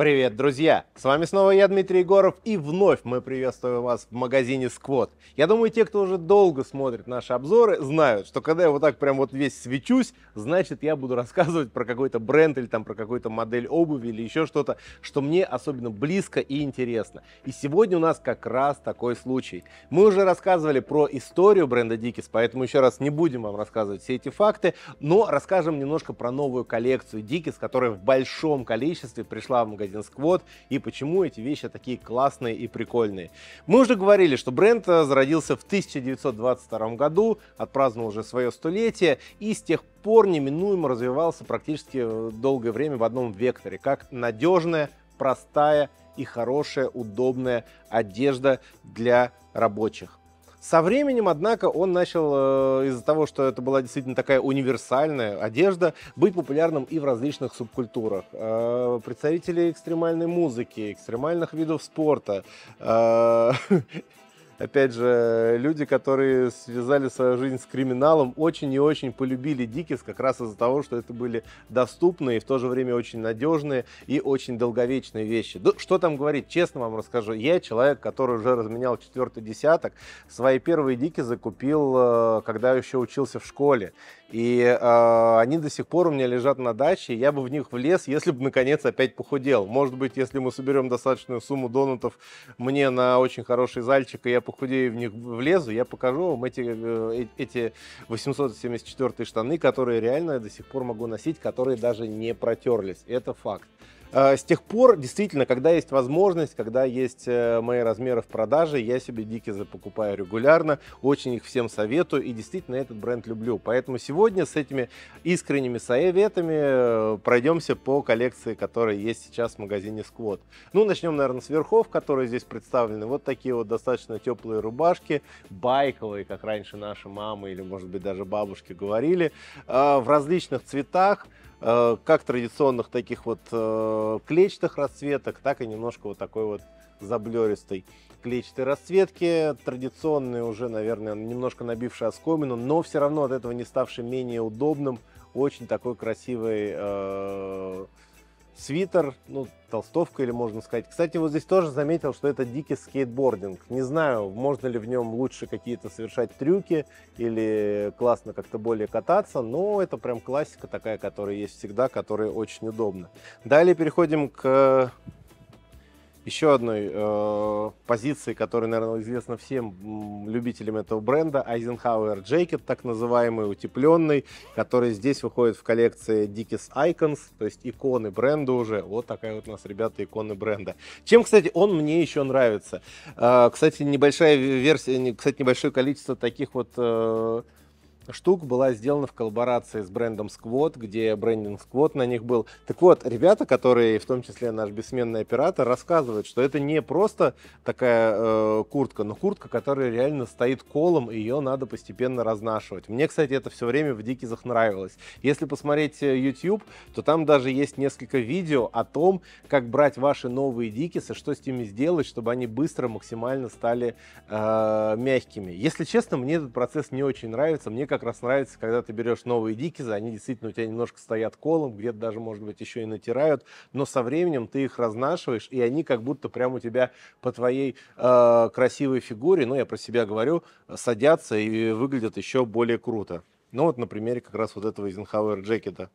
Привет, друзья! С вами снова я, Дмитрий Егоров, и вновь мы приветствуем вас в магазине Сквот. Я думаю, те, кто уже долго смотрит наши обзоры, знают, что когда я вот так прям вот весь свечусь, значит, я буду рассказывать про какой-то бренд или там про какую-то модель обуви или еще что-то, что мне особенно близко и интересно. И сегодня у нас как раз такой случай. Мы уже рассказывали про историю бренда Dickies, поэтому еще раз не будем вам рассказывать все эти факты, но расскажем немножко про новую коллекцию Dickies, которая в большом количестве пришла в магазин магазин Сквот и почему эти вещи такие классные и прикольные. Мы уже говорили, что бренд э, зародился в 1922 году, отпраздновал уже свое столетие и с тех пор неминуемо развивался практически э, долгое время в одном векторе, как надежная, простая и хорошая, удобная одежда для рабочих. Со временем, однако, он начал, э, из-за того, что это была действительно такая универсальная одежда, быть популярным и в различных субкультурах. Э, представители экстремальной музыки, экстремальных видов спорта, э, опять же, люди, которые связали свою жизнь с криминалом, очень и очень полюбили дикис, как раз из-за того, что это были доступные и в то же время очень надежные и очень долговечные вещи. Да, что там говорить, честно вам расскажу. Я человек, который уже разменял четвертый десяток, свои первые дики закупил, э, когда еще учился в школе. И э, они до сих пор у меня лежат на даче, я бы в них влез, если бы, наконец, опять похудел. Может быть, если мы соберем достаточную сумму донатов мне на очень хороший зальчик, и я похудею в них влезу, я покажу вам эти, э, э, эти 874 штаны, которые реально я до сих пор могу носить, которые даже не протерлись. Это факт. Э, с тех пор, действительно, когда есть возможность, когда есть э, мои размеры в продаже, я себе дикие покупаю регулярно, очень их всем советую и действительно этот бренд люблю. Поэтому сегодня с этими искренними советами э, пройдемся по коллекции, которая есть сейчас в магазине Squad. Ну, начнем, наверное, с верхов, которые здесь представлены. Вот такие вот достаточно теплые рубашки, байковые, как раньше наши мамы или, может быть, даже бабушки говорили, в различных цветах. Э, как традиционных таких вот э, клетчатых расцветок, так и немножко вот такой вот заблеристой клетчатой расцветки, традиционные уже, наверное, немножко набившие оскомину, но все равно от этого не ставший менее удобным, очень такой красивый э, свитер, ну, толстовка или можно сказать. Кстати, вот здесь тоже заметил, что это дикий скейтбординг. Не знаю, можно ли в нем лучше какие-то совершать трюки или классно как-то более кататься, но это прям классика такая, которая есть всегда, которая очень удобна. Далее переходим к еще одной э, позиции, которая, наверное, известна всем любителям этого бренда, Eisenhower Jacket, так называемый, утепленный, который здесь выходит в коллекции Dickies Icons, то есть иконы бренда уже. Вот такая вот у нас, ребята, иконы бренда. Чем, кстати, он мне еще нравится. Э, кстати, небольшая версия, кстати, небольшое количество таких вот... Э, штук была сделана в коллаборации с брендом Squad, где брендинг Squad на них был. Так вот, ребята, которые, в том числе наш бессменный оператор, рассказывают, что это не просто такая э, куртка, но куртка, которая реально стоит колом, и ее надо постепенно разнашивать. Мне, кстати, это все время в дикизах нравилось. Если посмотреть э, YouTube, то там даже есть несколько видео о том, как брать ваши новые дикисы, что с ними сделать, чтобы они быстро максимально стали э, мягкими. Если честно, мне этот процесс не очень нравится. Мне как раз нравится, когда ты берешь новые дикизы, они действительно у тебя немножко стоят колом, где-то даже, может быть, еще и натирают, но со временем ты их разнашиваешь, и они как будто прямо у тебя по твоей э, красивой фигуре, ну, я про себя говорю, садятся и выглядят еще более круто. Ну, вот на примере как раз вот этого Eisenhower джекета.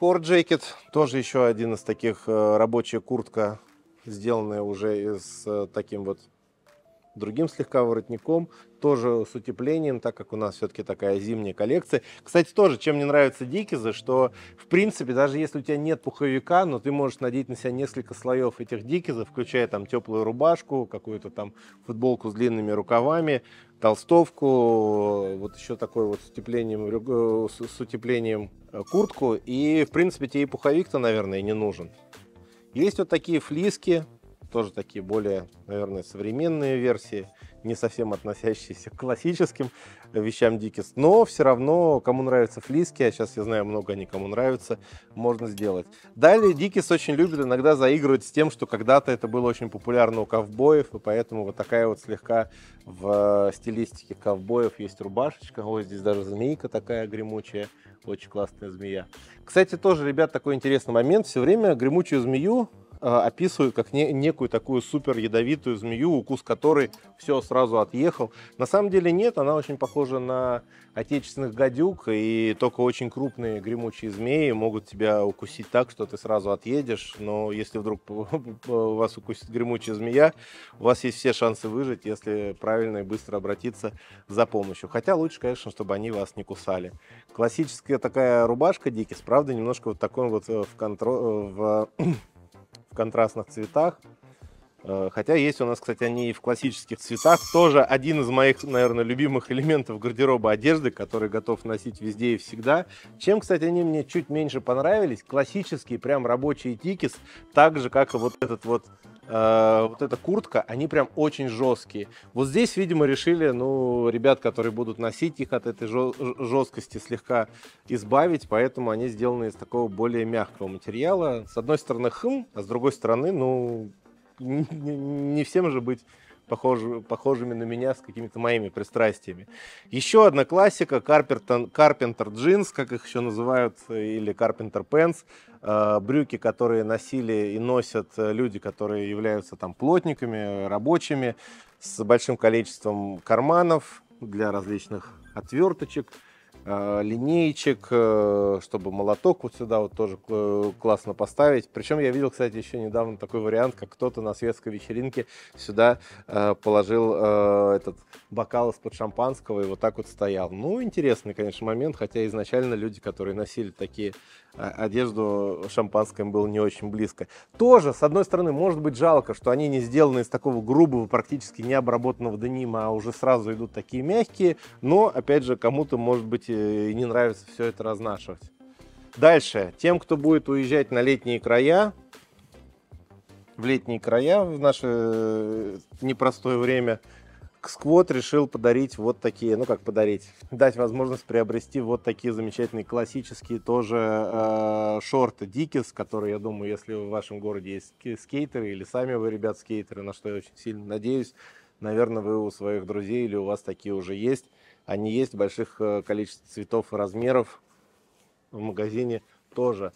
Core Jacket, тоже еще один из таких э, рабочая куртка, сделанная уже с э, таким вот другим слегка воротником, тоже с утеплением, так как у нас все-таки такая зимняя коллекция. Кстати, тоже, чем мне нравятся дикизы, что, в принципе, даже если у тебя нет пуховика, но ты можешь надеть на себя несколько слоев этих дикизов, включая там теплую рубашку, какую-то там футболку с длинными рукавами, толстовку, вот еще такой вот с утеплением, э, с утеплением э, куртку, и, в принципе, тебе и пуховик-то, наверное, не нужен. Есть вот такие флиски, тоже такие более, наверное, современные версии, не совсем относящиеся к классическим вещам Дикис. Но все равно, кому нравятся флиски, а сейчас я знаю много они кому нравятся, можно сделать. Далее Дикис очень любит иногда заигрывать с тем, что когда-то это было очень популярно у ковбоев, и поэтому вот такая вот слегка в э, стилистике ковбоев есть рубашечка. Ой, здесь даже змейка такая гремучая, очень классная змея. Кстати, тоже, ребят, такой интересный момент. Все время гремучую змею Э, описывают как не, некую такую супер ядовитую змею, укус которой все сразу отъехал. На самом деле нет, она очень похожа на отечественных гадюк, и только очень крупные гремучие змеи могут тебя укусить так, что ты сразу отъедешь, но если вдруг вас укусит гремучая змея, у вас есть все шансы выжить, если правильно и быстро обратиться за помощью. Хотя лучше, конечно, чтобы они вас не кусали. Классическая такая рубашка Дикис, правда, немножко вот такой вот э, в, контро... Э, в контрастных цветах. Э, хотя есть у нас, кстати, они и в классических цветах. Тоже один из моих, наверное, любимых элементов гардероба одежды, который готов носить везде и всегда. Чем, кстати, они мне чуть меньше понравились. Классические прям рабочие тикис, так же, как и вот этот вот Э, вот эта куртка, они прям очень жесткие. Вот здесь, видимо, решили, ну, ребят, которые будут носить их от этой жесткости слегка избавить, поэтому они сделаны из такого более мягкого материала. С одной стороны, хм, а с другой стороны, ну, не всем же быть похожими на меня с какими-то моими пристрастиями. Еще одна классика, Carpenter, Carpenter Jeans, как их еще называют, э, или Carpenter Pants. Э, брюки, которые носили и носят э, люди, которые являются там плотниками, рабочими, с большим количеством карманов для различных отверточек – Э, линейчик, э, чтобы молоток вот сюда вот тоже э, классно поставить. Причем я видел, кстати, еще недавно такой вариант, как кто-то на светской вечеринке сюда положил этот бокал из-под шампанского и вот так вот стоял. Ну, интересный, конечно, момент, хотя изначально люди, которые носили такие одежду, шампанское им было не очень близко. Тоже, с одной стороны, может быть жалко, что они не сделаны из такого грубого, практически необработанного денима, а уже сразу идут такие мягкие, но, опять же, кому-то, может быть, и не нравится все это разнашивать. Дальше. Тем, кто будет уезжать на летние края, в летние края в наше э, непростое время, Сквот решил подарить вот такие, ну как подарить, дать возможность приобрести вот такие замечательные классические тоже э, шорты Дикис, которые, я думаю, если в вашем городе есть скейтеры или сами вы, ребят, скейтеры, на что я очень сильно надеюсь, наверное, вы у своих друзей или у вас такие уже есть. Они есть в больших э, количестве цветов и размеров в магазине тоже.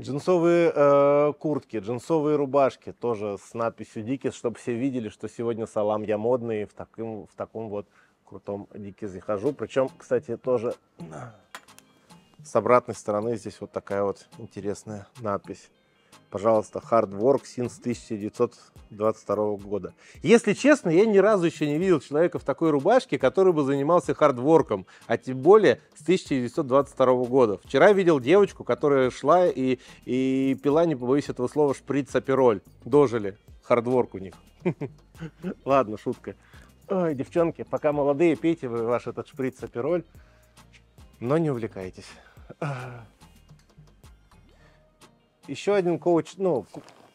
Джинсовые э, куртки, джинсовые рубашки тоже с надписью «Дикис», чтобы все видели, что сегодня салам я модный, в таком, в таком вот крутом «Дикис» захожу. Причем, кстати, тоже с обратной стороны здесь вот такая вот интересная надпись пожалуйста, Hard Work Since 1922 года. Если честно, я ни разу еще не видел человека в такой рубашке, который бы занимался хардворком, а тем более с 1922 года. Вчера видел девочку, которая шла и, и пила, не побоюсь этого слова, шприц-апероль. Дожили. Хардворк у них. Ладно, шутка. Ой, девчонки, пока молодые, пейте вы ваш этот шприц-апероль, но не увлекайтесь. Еще один коуч, ну,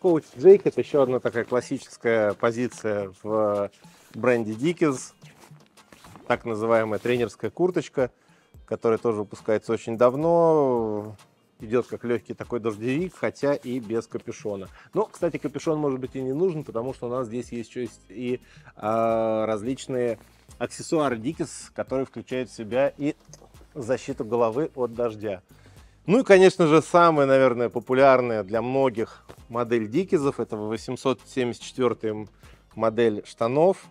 коуч Джейк, это еще одна такая классическая позиция в бренде Dickies, так называемая тренерская курточка, которая тоже выпускается очень давно, идет как легкий такой дождевик, хотя и без капюшона. Но, кстати, капюшон может быть и не нужен, потому что у нас здесь есть еще и э, различные аксессуары Дикис, которые включают в себя и защиту головы от дождя. Ну и, конечно же, самая, наверное, популярная для многих модель Дикизов. Это 874 модель штанов,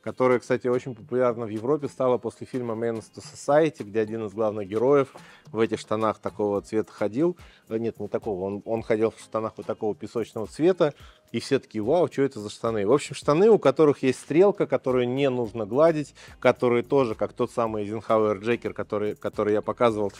которая, кстати, очень популярна в Европе стала после фильма «Man to Society», где один из главных героев в этих штанах такого цвета ходил. Нет, не такого, он, он ходил в штанах вот такого песочного цвета, и все такие, вау, что это за штаны? В общем, штаны, у которых есть стрелка, которую не нужно гладить, которые тоже, как тот самый Эйзенхауэр Джекер, который, который я показывал,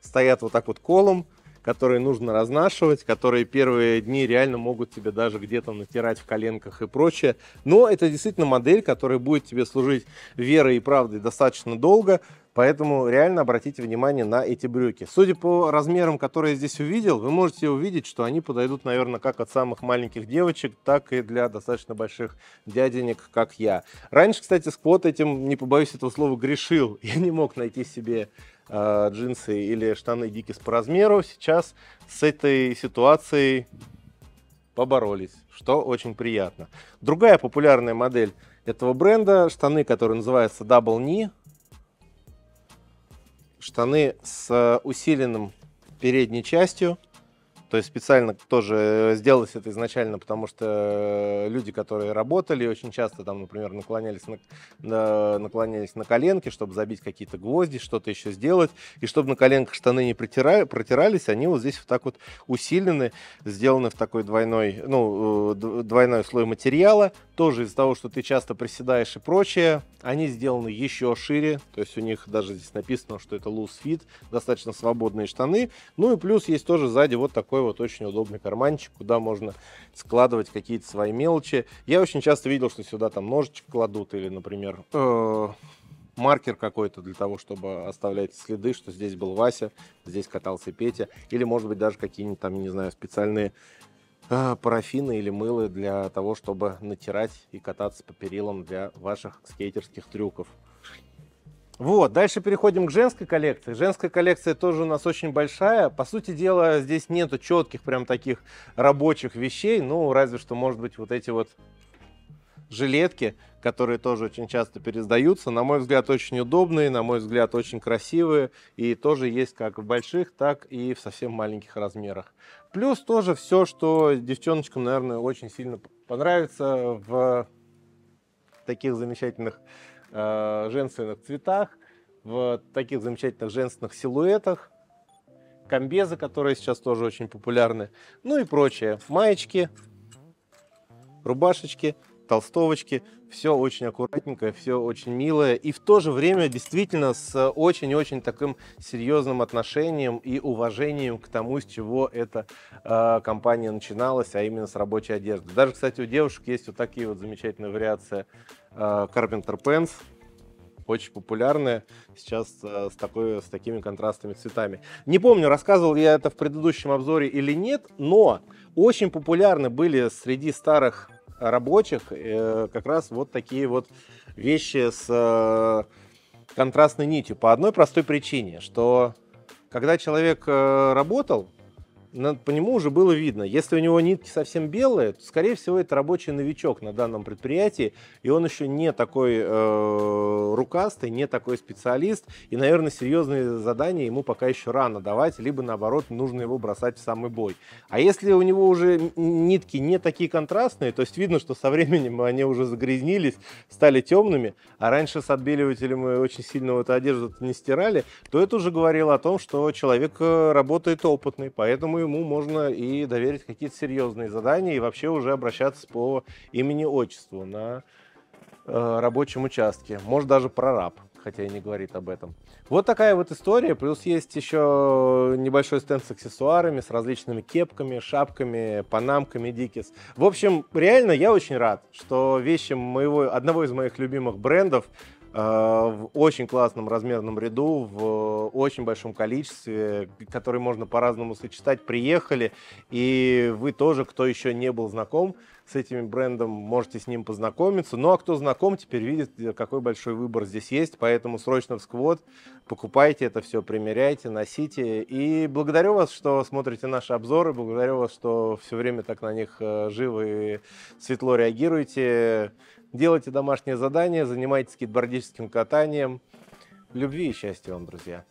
стоят вот так вот колом, которые нужно разнашивать, которые первые дни реально могут тебе даже где-то натирать в коленках и прочее. Но это действительно модель, которая будет тебе служить верой и правдой достаточно долго, поэтому реально обратите внимание на эти брюки. Судя по размерам, которые я здесь увидел, вы можете увидеть, что они подойдут, наверное, как от самых маленьких девочек, так и для достаточно больших дяденек, как я. Раньше, кстати, Сквот этим, не побоюсь этого слова, грешил. Я не мог найти себе Э, джинсы или штаны Дикис по размеру, сейчас с этой ситуацией поборолись, что очень приятно. Другая популярная модель этого бренда, штаны, которые называются Double Knee, штаны с э, усиленным передней частью, то есть специально тоже э, сделалось это изначально, потому что э, люди, которые работали, очень часто там, например, наклонялись на, на, наклонялись на коленки, чтобы забить какие-то гвозди, что-то еще сделать. И чтобы на коленках штаны не протира, протирались, они вот здесь вот так вот усилены, сделаны в такой двойной, ну, э, двойной слой материала. Тоже из-за того, что ты часто приседаешь и прочее, они сделаны еще шире. То есть у них даже здесь написано, что это loose fit, достаточно свободные штаны. Ну и плюс есть тоже сзади вот такой вот очень удобный карманчик, куда можно складывать какие-то свои мелочи. Я очень часто видел, что сюда там ножичек кладут или, например, э, маркер какой-то для того, чтобы оставлять следы, что здесь был Вася, здесь катался Петя, или, может быть, даже какие-нибудь там, не знаю, специальные э, парафины или мылы для того, чтобы натирать и кататься по перилам для ваших скейтерских трюков. Вот, дальше переходим к женской коллекции. Женская коллекция тоже у нас очень большая. По сути дела, здесь нету четких прям таких рабочих вещей, ну, разве что, может быть, вот эти вот жилетки, которые тоже очень часто пересдаются. На мой взгляд, очень удобные, на мой взгляд, очень красивые. И тоже есть как в больших, так и в совсем маленьких размерах. Плюс тоже все, что девчоночкам, наверное, очень сильно понравится в таких замечательных Э, женственных цветах, в таких замечательных женственных силуэтах. Комбезы, которые сейчас тоже очень популярны. Ну и прочее. Маечки, рубашечки, толстовочки. Все очень аккуратненько, все очень милое. И в то же время действительно с очень-очень таким серьезным отношением и уважением к тому, с чего эта э, компания начиналась, а именно с рабочей одежды. Даже, кстати, у девушек есть вот такие вот замечательные вариации Э, Carpenter Pens, очень популярная сейчас э, с, такой, с такими контрастными цветами. Не помню, рассказывал я это в предыдущем обзоре или нет, но очень популярны были среди старых рабочих э, как раз вот такие вот вещи с э, контрастной нитью. По одной простой причине, что когда человек э, работал, по нему уже было видно. Если у него нитки совсем белые, то, скорее всего, это рабочий новичок на данном предприятии, и он еще не такой э, рукастый, не такой специалист, и, наверное, серьезные задания ему пока еще рано давать, либо, наоборот, нужно его бросать в самый бой. А если у него уже нитки не такие контрастные, то есть видно, что со временем они уже загрязнились, стали темными, а раньше с отбеливателем очень сильно вот одежду не стирали, то это уже говорило о том, что человек э, работает опытный, поэтому ему можно и доверить какие-то серьезные задания и вообще уже обращаться по имени-отчеству на э, рабочем участке. Может, даже прораб, хотя и не говорит об этом. Вот такая вот история. Плюс есть еще небольшой стенд с аксессуарами, с различными кепками, шапками, панамками Дикис. В общем, реально я очень рад, что вещи моего, одного из моих любимых брендов Э, в очень классном размерном ряду, в э, очень большом количестве, который можно по-разному сочетать, приехали. И вы тоже, кто еще не был знаком с этим брендом, можете с ним познакомиться. Ну а кто знаком, теперь видит, какой большой выбор здесь есть. Поэтому срочно в сквот покупайте это все, примеряйте, носите. И благодарю вас, что смотрите наши обзоры, благодарю вас, что все время так на них э, живы, и светло реагируете. Делайте домашнее задание, занимайтесь скейтбордическим катанием. Любви и счастья вам, друзья!